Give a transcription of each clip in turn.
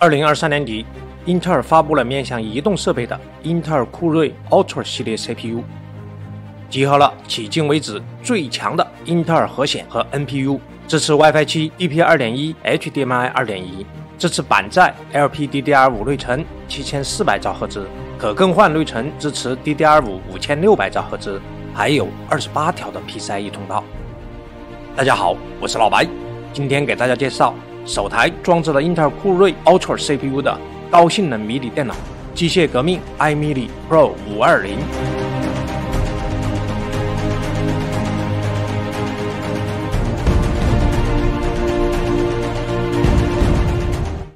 二零二三年底，英特尔发布了面向移动设备的英特尔酷睿 Ultra 系列 CPU，集合了迄今为止最强的英特尔核显和 NPU，支持 WiFi 七、DP 二点一、HDMI 二点一，支持板载 LPDDR 五内存七千四百兆赫兹，可更换内存支持 DDR 五五千六百兆赫兹，还有二十八条的 PCIe 通道。大家好，我是老白，今天给大家介绍。首台装置了英特尔酷睿 Ultra CPU 的高性能迷你电脑——机械革命 iMini Pro 五二零。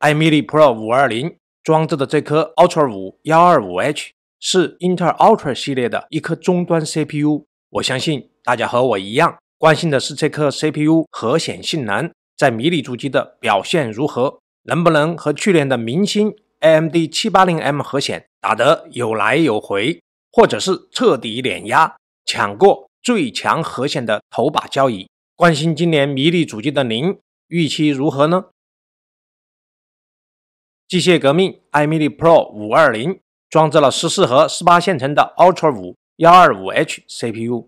iMini Pro 五二零装置的这颗 Ultra 五幺二五 H 是英特尔 Ultra 系列的一颗终端 CPU。我相信大家和我一样关心的是这颗 CPU 核显性能。在迷你主机的表现如何？能不能和去年的明星 AMD 七八零 M 核显打得有来有回，或者是彻底碾压，抢过最强核显的头把交椅？关心今年迷你主机的您，预期如何呢？机械革命 i m i n i Pro 五二零，装载了十四核十八线程的 Ultra 五幺二五 H CPU，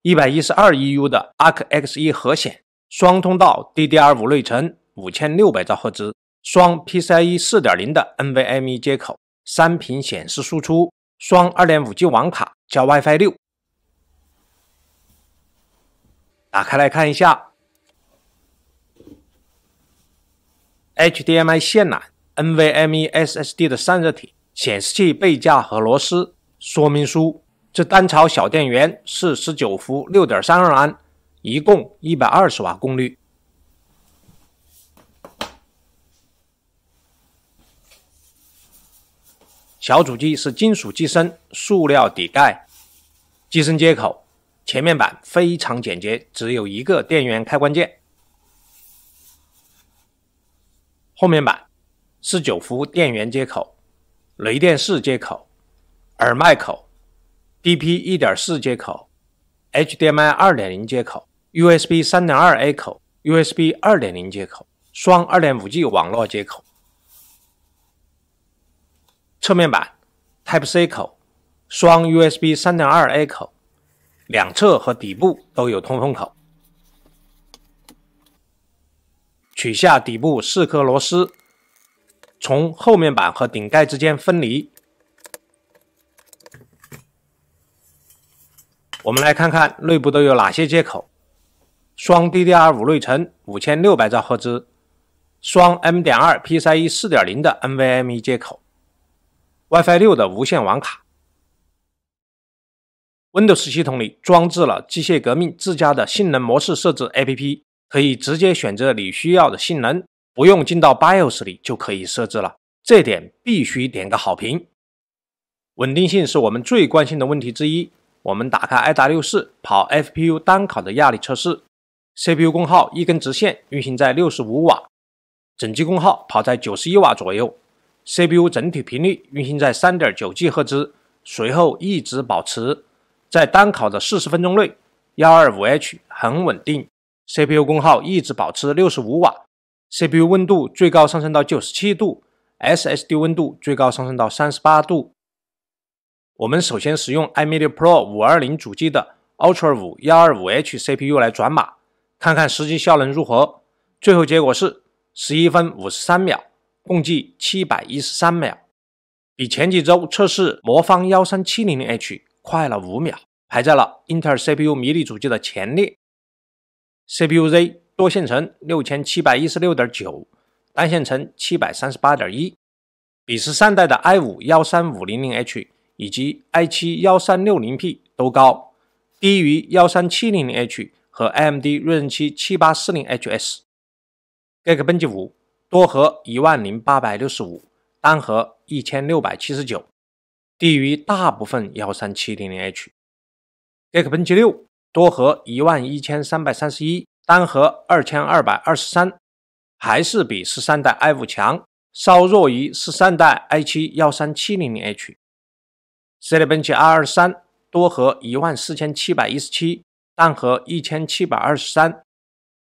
一百一十二 EU 的 Arc X 一核显。双通道 DDR 五内存，五千六百兆赫兹，双 PCIe 四点零的 NVMe 接口，三屏显示输出，双二点五 G 网卡加 WiFi 六。打开来看一下，HDMI 线缆，NVMe SSD 的散热体，显示器背架和螺丝，说明书。这单槽小电源是十九伏六点三二安。一共一百二十瓦功率，小主机是金属机身、塑料底盖，机身接口、前面板非常简洁，只有一个电源开关键。后面板是九伏电源接口、雷电四接口、耳麦口、DP 一点四接口、HDMI 二点零接口。USB 3.2 A 口、USB 2.0接口、双 2.5G 网络接口。侧面板 Type-C 口、双 USB 3.2 A 口，两侧和底部都有通风口。取下底部四颗螺丝，从后面板和顶盖之间分离。我们来看看内部都有哪些接口。双 DDR 五内存，五千六百兆赫兹，双 M 点二 PCIe 四点零的 NVMe 接口，WiFi 六的无线网卡。Windows 系统里装置了机械革命自家的性能模式设置 APP，可以直接选择你需要的性能，不用进到 BIOS 里就可以设置了。这点必须点个好评。稳定性是我们最关心的问题之一。我们打开 i 达六四跑 FPU 单考的压力测试。CPU 功耗一根直线运行在六十五瓦，整机功耗跑在九十一瓦左右。CPU 整体频率运行在三点九 G 赫兹，随后一直保持。在单考的四十分钟内，幺二五 H 很稳定，CPU 功耗一直保持六十五瓦。CPU 温度最高上升到九十七度，SSD 温度最高上升到三十八度。我们首先使用 iMedia Pro 五二零主机的 Ultra 五幺二五 H CPU 来转码。看看实际效能如何？最后结果是十一分五十三秒，共计七百一十三秒，比前几周测试魔方幺三七零零 H 快了五秒，排在了英特尔 CPU 迷你主机的前列。CPU-Z 多线程六千七百一十六点九，单线程七百三十八点一，比十三代的 i 五幺三五零零 H 以及 i 七幺三六零 P 都高，低于幺三七零零 H。和 AMD 锐龙七七八四零 HS Geekbench 五多核一万零八百六十五，单核一千六百七十九，低于大部分幺三七零零 H Geekbench 六多核一万一千三百三十一，单核二千二百二十三，还是比十三代 i 五强，稍弱于十三代 i 七幺三七零零 H Cinebench R 二三多核一万四千七百一十七。但和一千七百二十三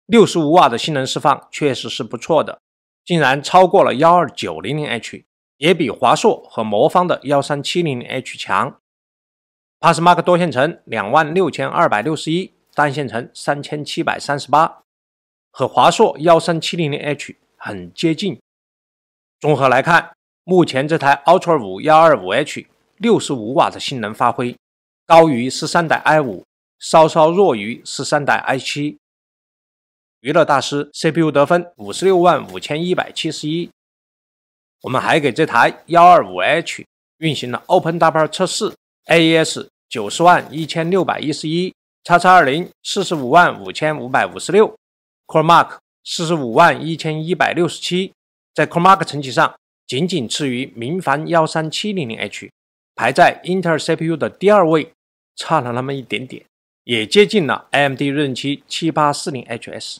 六十五瓦的性能释放确实是不错的，竟然超过了幺二九零零 H，也比华硕和魔方的幺三七零零 H 强。PassMark 多线程两万六千二百六十一，单线程三千七百三十八，和华硕幺三七零零 H 很接近。综合来看，目前这台 Ultra 五幺二五 H 六十五瓦的性能发挥高于十三代 i 五。稍稍弱于十三代 i 七，娱乐大师 CPU 得分五十六万五千一百七十一。我们还给这台幺二五 H 运行了 OpenW 测试，AES 九十万一千六百一十一，叉叉二零四十五万五千五百五十六，CoreMark 四十五万一千一百六十七，在 CoreMark 成绩上仅仅次于明矾幺三七零零 H，排在 Intel CPU 的第二位，差了那么一点点。也接近了 AMD 锐龙7七八四零 HS。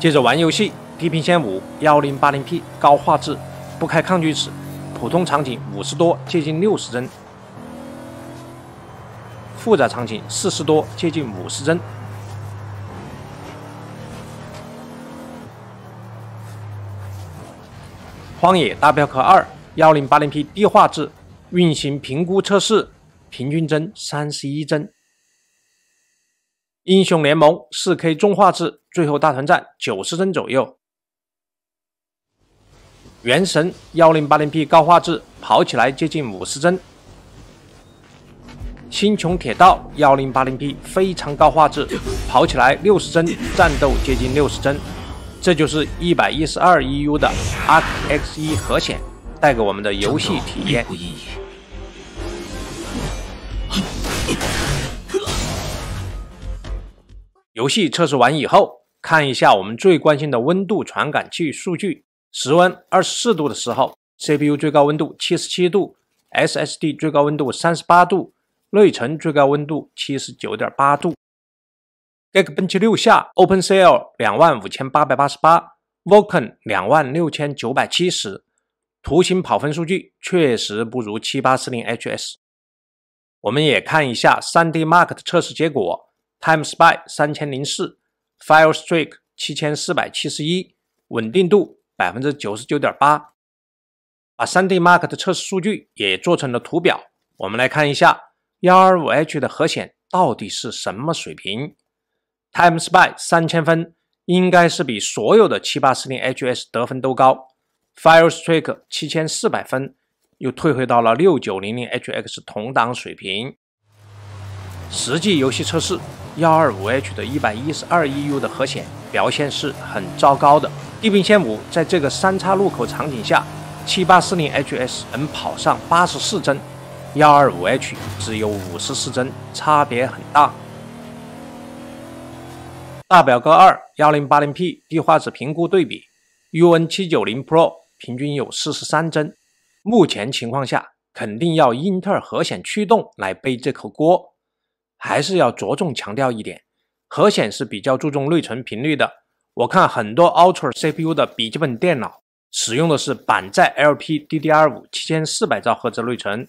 接着玩游戏，低频线五幺零八零 P 高画质，不开抗锯齿，普通场景五十多接近六十帧，复杂场景四十多接近五十帧。荒野大镖客二幺零八零 P 低画质运行评估测试，平均帧三十一帧。英雄联盟四 K 中画质，最后大团战九十帧左右；原神幺零八零 P 高画质，跑起来接近五十帧；星穹铁道幺零八零 P 非常高画质，跑起来六十帧，战斗接近六十帧。这就是一百一十二 EU 的 RX 一核显带给我们的游戏体验。游戏测试完以后，看一下我们最关心的温度传感器数据。室温二十四度的时候，CPU 最高温度七十七度，SSD 最高温度三十八度，内存最高温度七十九点八度。Geekbench 六下，OpenCL 两万五千八百八十八 v u l c a n 两万六千九百七十，图形跑分数据确实不如七八四零 HS。我们也看一下 3D Mark 的测试结果。Time Spy 三千零四，Fire Strike 七千四百七十一，稳定度百分之九十九点八。把 3DMark 的测试数据也做成了图表，我们来看一下幺二五 H 的核显到底是什么水平。Time Spy 三千分，应该是比所有的七八四零 HS 得分都高。Fire Strike 七千四百分，又退回到了六九零零 HX 同档水平。实际游戏测试，幺二五 H 的一百一十二 EU 的核显表现是很糟糕的。地平线五在这个三叉路口场景下，七八四零 HS 能跑上八十四帧，幺二五 H 只有五十四帧，差别很大。大表哥二幺零八零 P 低画质评估对比，U N 七九零 Pro 平均有四十三帧，目前情况下肯定要英特尔核显驱动来背这口锅。还是要着重强调一点，核显是比较注重内存频率的。我看很多 Ultra CPU 的笔记本电脑使用的是板载 LP DDR5 七千四百兆赫兹内存，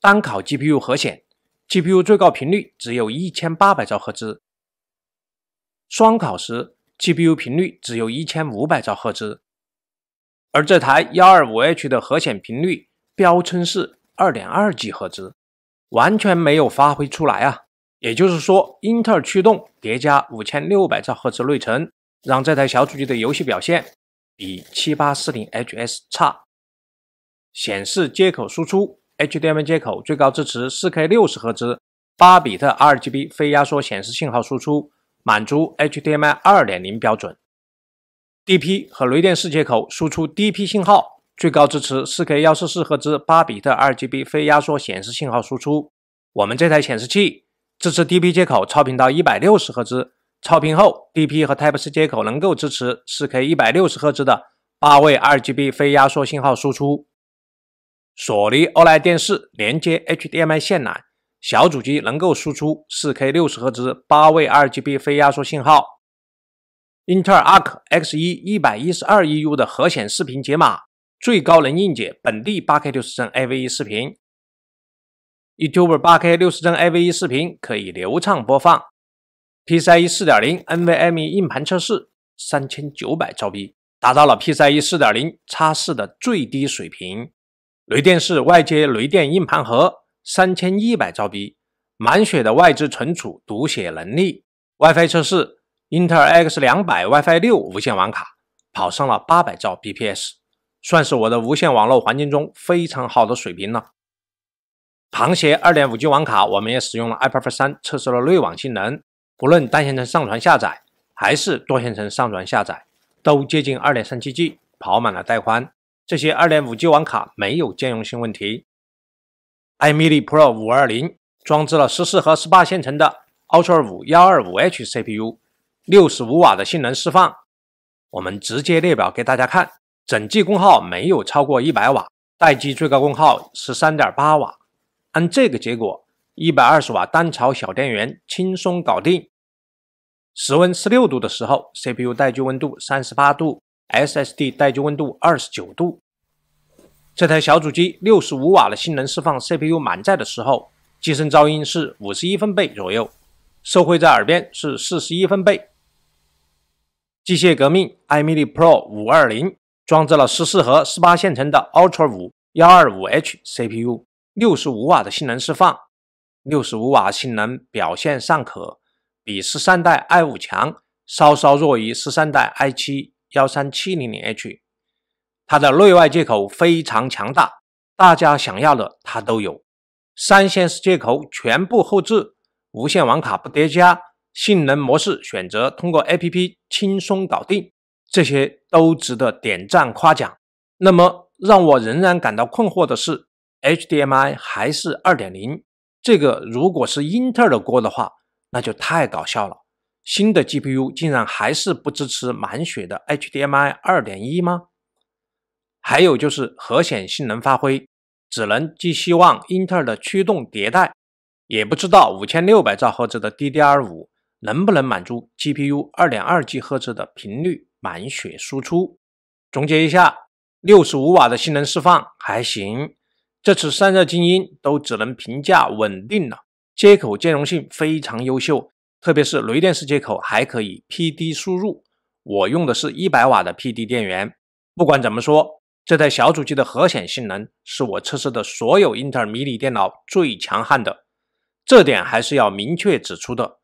单考 GPU 核显，GPU 最高频率只有一千八百兆赫兹；双考时 GPU 频率只有一千五百兆赫兹，而这台幺二五 H 的核显频率标称是二点二 G 赫兹。完全没有发挥出来啊！也就是说，英特尔驱动叠加五千六百兆赫兹内存，让这台小主机的游戏表现比七八四零 HS 差。显示接口输出 HDMI 接口最高支持四 K 六十赫兹8比特 RGB 非压缩显示信号输出，满足 HDMI 二点零标准。DP 和雷电4接口输出 DP 信号。最高支持 4K 144赫兹、八比特 RGB 非压缩显示信号输出。我们这台显示器支持 DP 接口超频到160赫兹，超频后 DP 和 Type-C 接口能够支持 4K 160赫兹的八位 RGB 非压缩信号输出。索尼 OLED 电视连接 HDMI 线缆，小主机能够输出 4K 60赫兹八位 RGB 非压缩信号。英特尔 Arc X1 112EU 的核显视频解码。最高能硬解本地八 K 六十帧 AV1 视频，YouTube 八 K 六十帧 AV1 视频可以流畅播放。PCIe 四点零 NVMe 硬盘测试三千九百兆 B，达到了 PCIe 四点零插的最低水平。雷电是外接雷电硬盘盒三千一百兆 B，满血的外置存储读写能力。WiFi 测试，英特尔 X 两百 WiFi 六无线网卡跑上了八百兆 bps。算是我的无线网络环境中非常好的水平了。螃蟹二点五 G 网卡，我们也使用了 iPerf 三测试了内网性能，不论单线程上传下载还是多线程上传下载，都接近二点三七 G，跑满了带宽。这些二点五 G 网卡没有兼容性问题。iMii Pro 五二零装置了十四核十八线程的 Ultra 五幺二五 H CPU，六十五瓦的性能释放，我们直接列表给大家看。整机功耗没有超过一百瓦，待机最高功耗十三点八瓦。按这个结果，一百二十瓦单槽小电源轻松搞定。室温十六度的时候，CPU 待机温度三十八度，SSD 待机温度二十九度。这台小主机六十五瓦的性能释放，CPU 满载的时候，机身噪音是五十一分贝左右，收会在耳边是四十一分贝。机械革命艾米丽 Pro 五二零。装置了十四核十八线程的 Ultra 五幺二五 H CPU，六十五瓦的性能释放，六十五瓦性能表现尚可，比十三代 i 五强，稍稍弱于十三代 i 七幺三七零零 H。它的内外接口非常强大，大家想要的它都有。三线式接口全部后置，无线网卡不叠加，性能模式选择通过 APP 轻松搞定。这些都值得点赞夸奖。那么，让我仍然感到困惑的是，HDMI 还是2.0？这个如果是英特尔的锅的话，那就太搞笑了。新的 GPU 竟然还是不支持满血的 HDMI 2.1吗？还有就是核显性能发挥，只能寄希望英特尔的驱动迭代，也不知道五千六百兆赫兹的 DDR5 能不能满足 GPU 2.2G 赫兹的频率。满血输出，总结一下，六十五瓦的性能释放还行。这次散热精英都只能评价稳定了，接口兼容性非常优秀，特别是雷电式接口还可以 PD 输入。我用的是一百瓦的 PD 电源。不管怎么说，这台小主机的核显性能是我测试的所有 i n t e 迷你电脑最强悍的，这点还是要明确指出的，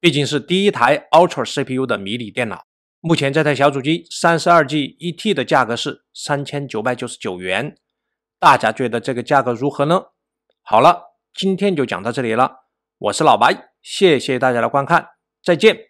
毕竟是第一台 Ultra CPU 的迷你电脑。目前这台小主机三十二 G 一 T 的价格是三千九百九十九元，大家觉得这个价格如何呢？好了，今天就讲到这里了。我是老白，谢谢大家的观看，再见。